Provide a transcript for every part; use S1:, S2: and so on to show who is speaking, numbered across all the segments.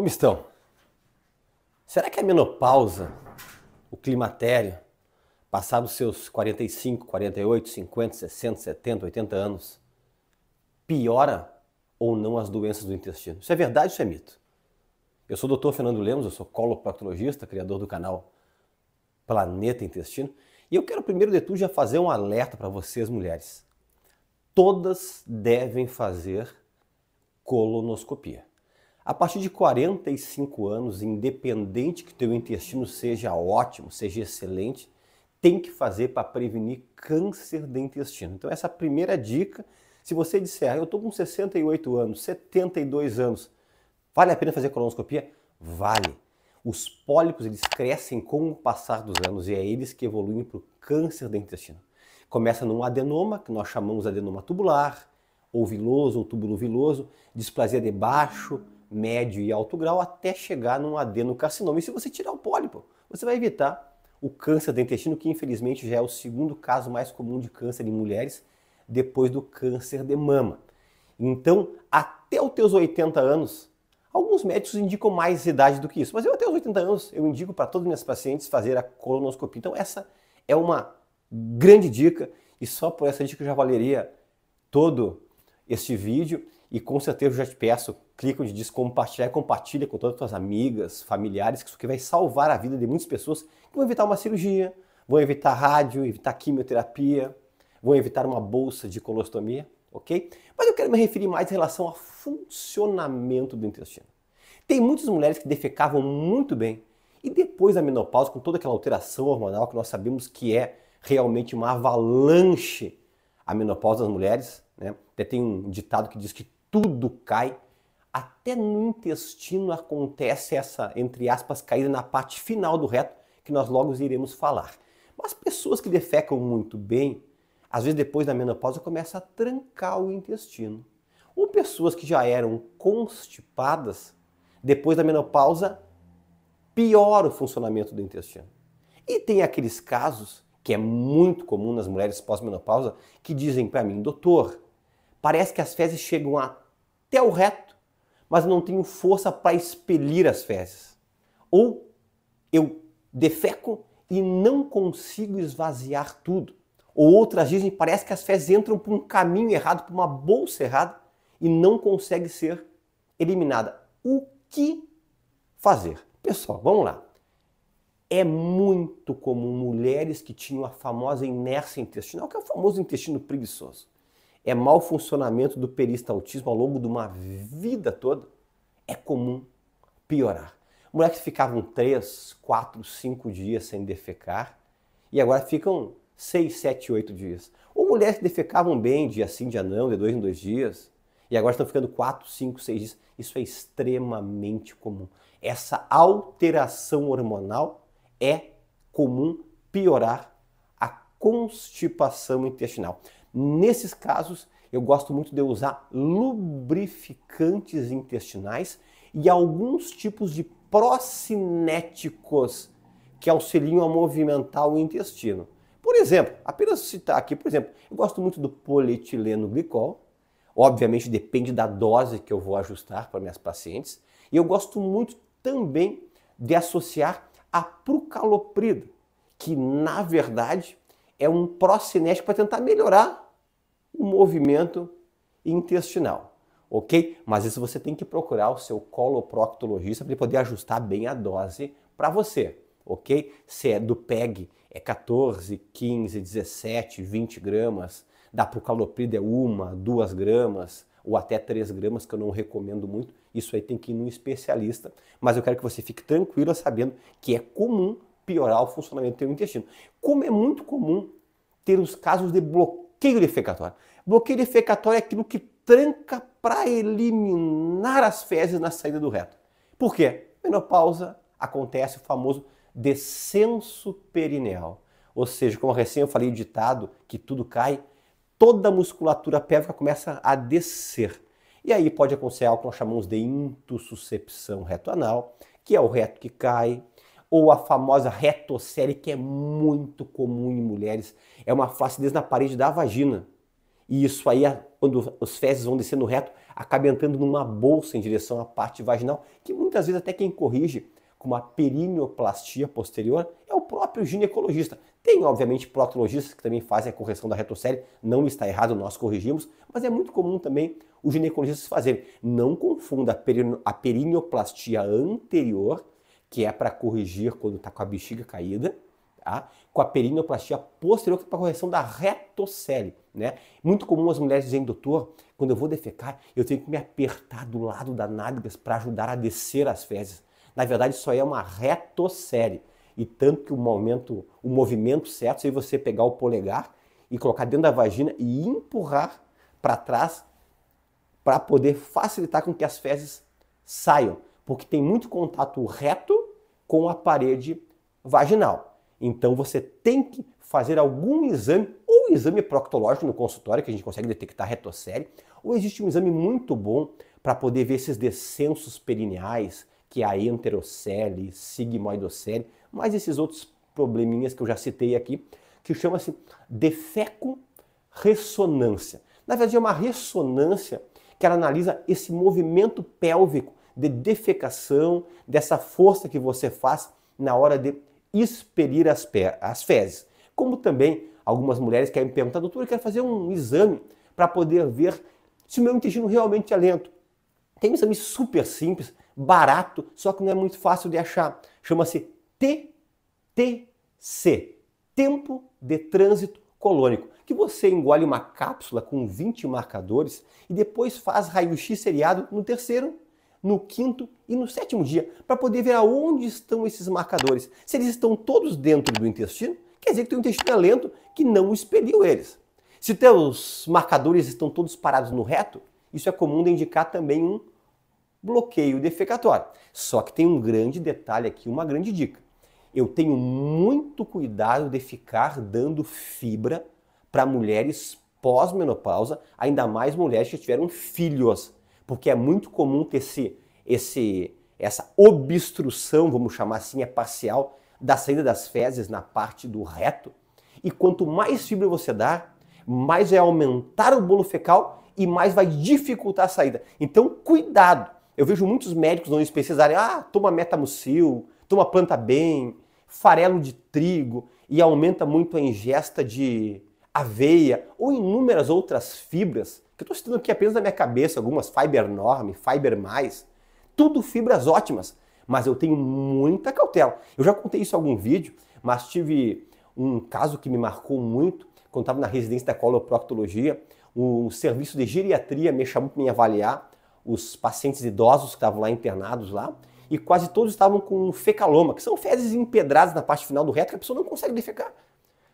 S1: Como estão? Será que a menopausa, o climatério, passado os seus 45, 48, 50, 60, 70, 80 anos, piora ou não as doenças do intestino? Isso é verdade ou isso é mito? Eu sou o Dr. Fernando Lemos, eu sou coloproctologista, criador do canal Planeta Intestino, e eu quero primeiro de tudo já fazer um alerta para vocês mulheres. Todas devem fazer colonoscopia. A partir de 45 anos, independente que teu intestino seja ótimo, seja excelente, tem que fazer para prevenir câncer de intestino. Então essa é a primeira dica, se você disser, ah, eu estou com 68 anos, 72 anos, vale a pena fazer colonoscopia? Vale. Os pólipos eles crescem com o passar dos anos e é eles que evoluem para o câncer de intestino. Começa num adenoma, que nós chamamos de adenoma tubular, ou viloso, ou túbulo viloso, displasia de baixo, médio e alto grau até chegar num adenocarcinoma. E se você tirar o pólipo, você vai evitar o câncer do intestino, que infelizmente já é o segundo caso mais comum de câncer em mulheres, depois do câncer de mama. Então, até os teus 80 anos, alguns médicos indicam mais idade do que isso, mas eu até os 80 anos, eu indico para todos os meus pacientes fazer a colonoscopia. Então, essa é uma grande dica e só por essa dica eu já valeria todo este vídeo e com certeza eu já te peço clica onde diz compartilhar e compartilha com todas as suas amigas, familiares, que isso aqui vai salvar a vida de muitas pessoas que vão evitar uma cirurgia, vão evitar rádio, evitar quimioterapia, vão evitar uma bolsa de colostomia, ok? Mas eu quero me referir mais em relação ao funcionamento do intestino. Tem muitas mulheres que defecavam muito bem e depois da menopausa, com toda aquela alteração hormonal que nós sabemos que é realmente uma avalanche a menopausa das mulheres, né? Até tem um ditado que diz que tudo cai, até no intestino acontece essa, entre aspas, caída na parte final do reto, que nós logo iremos falar. Mas pessoas que defecam muito bem, às vezes depois da menopausa começa a trancar o intestino. Ou pessoas que já eram constipadas, depois da menopausa piora o funcionamento do intestino. E tem aqueles casos que é muito comum nas mulheres pós-menopausa que dizem para mim, doutor, parece que as fezes chegam até o reto mas não tenho força para expelir as fezes. Ou eu defeco e não consigo esvaziar tudo. Ou outras dizem, parece que as fezes entram por um caminho errado, por uma bolsa errada e não consegue ser eliminada. O que fazer? Pessoal, vamos lá. É muito comum mulheres que tinham a famosa inércia intestinal, que é o famoso intestino preguiçoso é mau funcionamento do peristaltismo ao longo de uma vida toda, é comum piorar. Moleques ficavam 3, 4, 5 dias sem defecar e agora ficam 6, 7, 8 dias. Ou mulheres que defecavam bem, dia sim, dia não, de dois em dois dias, e agora estão ficando 4, 5, 6 dias. Isso é extremamente comum. Essa alteração hormonal é comum piorar a constipação intestinal. Nesses casos, eu gosto muito de usar lubrificantes intestinais e alguns tipos de procinéticos que auxiliam a movimentar o intestino. Por exemplo, apenas citar aqui, por exemplo, eu gosto muito do polietileno glicol, obviamente depende da dose que eu vou ajustar para minhas pacientes, e eu gosto muito também de associar a procaloprida, que na verdade é um procinético para tentar melhorar o movimento intestinal, ok? Mas isso você tem que procurar o seu coloproctologista para ele poder ajustar bem a dose para você, ok? Se é do PEG, é 14, 15, 17, 20 gramas, o caloprida é uma, duas gramas, ou até 3 gramas, que eu não recomendo muito. Isso aí tem que ir num especialista, mas eu quero que você fique tranquila sabendo que é comum piorar o funcionamento do intestino. Como é muito comum ter os casos de bloqueio defecatório. Bloqueio defecatório é aquilo que tranca para eliminar as fezes na saída do reto. Por quê? Menopausa acontece o famoso descenso perineal. Ou seja, como recém eu falei o ditado que tudo cai, toda a musculatura pélvica começa a descer. E aí pode acontecer algo que nós chamamos de intussuscepção retoanal, que é o reto que cai, ou a famosa retocele, que é muito comum em mulheres. É uma flacidez na parede da vagina. E isso aí, quando os fezes vão descendo reto, acaba entrando numa bolsa em direção à parte vaginal, que muitas vezes até quem corrige com uma perineoplastia posterior é o próprio ginecologista. Tem, obviamente, proctologistas que também fazem a correção da retocele, não está errado, nós corrigimos, mas é muito comum também os ginecologistas fazerem. Não confunda a perineoplastia anterior que é para corrigir quando está com a bexiga caída, tá? com a perineoplastia posterior, que é para correção da retocele. Né? Muito comum as mulheres dizerem, doutor, quando eu vou defecar, eu tenho que me apertar do lado da nádegas para ajudar a descer as fezes. Na verdade, isso aí é uma retocele. E tanto que o momento, o movimento certo é você pegar o polegar e colocar dentro da vagina e empurrar para trás para poder facilitar com que as fezes saiam porque tem muito contato reto com a parede vaginal. Então você tem que fazer algum exame, ou exame proctológico no consultório, que a gente consegue detectar retossele, ou existe um exame muito bom para poder ver esses descensos perineais, que é a enterocele, sigmoidocele, mais esses outros probleminhas que eu já citei aqui, que chama-se defeco-ressonância. Na verdade, é uma ressonância que ela analisa esse movimento pélvico de defecação, dessa força que você faz na hora de expelir as, as fezes. Como também algumas mulheres querem me perguntar, doutor, eu quero fazer um exame para poder ver se o meu intestino realmente é lento. Tem um exame super simples, barato, só que não é muito fácil de achar. Chama-se TTC, Tempo de Trânsito Colônico, que você engole uma cápsula com 20 marcadores e depois faz raio-x seriado no terceiro no quinto e no sétimo dia, para poder ver aonde estão esses marcadores. Se eles estão todos dentro do intestino, quer dizer que o intestino é lento que não expeliu eles. Se teus marcadores estão todos parados no reto, isso é comum de indicar também um bloqueio defecatório. Só que tem um grande detalhe aqui, uma grande dica. Eu tenho muito cuidado de ficar dando fibra para mulheres pós-menopausa, ainda mais mulheres que tiveram filhos porque é muito comum ter esse, esse, essa obstrução, vamos chamar assim, é parcial, da saída das fezes na parte do reto. E quanto mais fibra você dá, mais vai aumentar o bolo fecal e mais vai dificultar a saída. Então, cuidado! Eu vejo muitos médicos não especializarem, ah, toma metamucil, toma planta bem, farelo de trigo, e aumenta muito a ingesta de aveia ou inúmeras outras fibras, que eu estou citando aqui apenas na minha cabeça, algumas Fiber Norm, Fiber Mais, tudo fibras ótimas, mas eu tenho muita cautela. Eu já contei isso em algum vídeo, mas tive um caso que me marcou muito quando estava na residência da coloproctologia. O serviço de geriatria me chamou para me avaliar os pacientes idosos que estavam lá internados lá e quase todos estavam com fecaloma, que são fezes empedradas na parte final do reto que a pessoa não consegue defecar.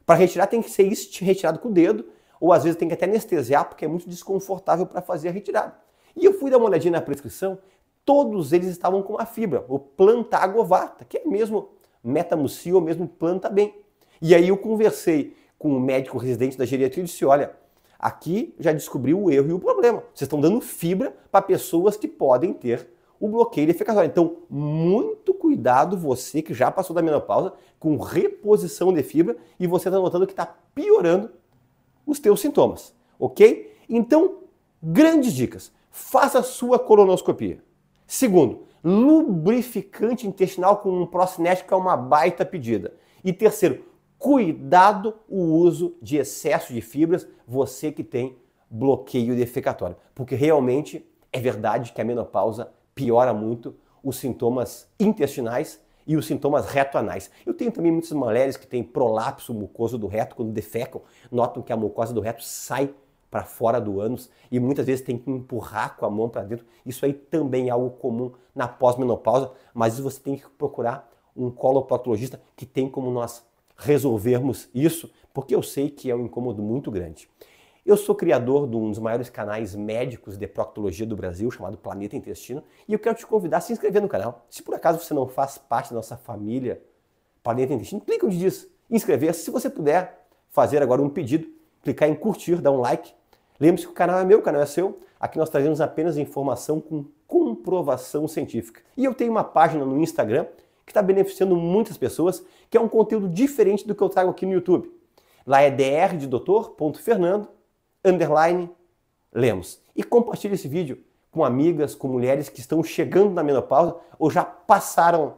S1: Para retirar tem que ser retirado com o dedo, ou às vezes tem que até anestesiar, porque é muito desconfortável para fazer a retirada. E eu fui dar uma olhadinha na prescrição, todos eles estavam com a fibra, o planta agovata, que é mesmo metamucil, ou mesmo planta bem. E aí eu conversei com o médico residente da geriatria e disse, olha, aqui já descobriu o erro e o problema. Vocês estão dando fibra para pessoas que podem ter o bloqueio ele fica só. Então, muito cuidado você que já passou da menopausa com reposição de fibra e você está notando que está piorando os teus sintomas, ok? Então, grandes dicas. Faça a sua colonoscopia. Segundo, lubrificante intestinal com um procinético é uma baita pedida. E terceiro, cuidado o uso de excesso de fibras, você que tem bloqueio defecatório, porque realmente é verdade que a menopausa piora muito os sintomas intestinais e os sintomas retoanais. Eu tenho também muitas mulheres que têm prolapso mucoso do reto, quando defecam, notam que a mucosa do reto sai para fora do ânus e muitas vezes tem que empurrar com a mão para dentro. Isso aí também é algo comum na pós-menopausa, mas você tem que procurar um coloproctologista que tem como nós resolvermos isso, porque eu sei que é um incômodo muito grande. Eu sou criador de um dos maiores canais médicos de proctologia do Brasil, chamado Planeta Intestino, e eu quero te convidar a se inscrever no canal. Se por acaso você não faz parte da nossa família Planeta Intestino, clica onde diz inscrever. Se você puder fazer agora um pedido, clicar em curtir, dar um like. Lembre-se que o canal é meu, o canal é seu. Aqui nós trazemos apenas informação com comprovação científica. E eu tenho uma página no Instagram que está beneficiando muitas pessoas, que é um conteúdo diferente do que eu trago aqui no YouTube. Lá é dr Fernando, underline Lemos. E compartilhe esse vídeo com amigas, com mulheres que estão chegando na menopausa ou já passaram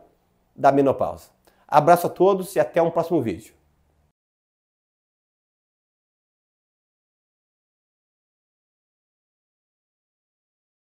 S1: da menopausa. Abraço a todos e até um próximo vídeo.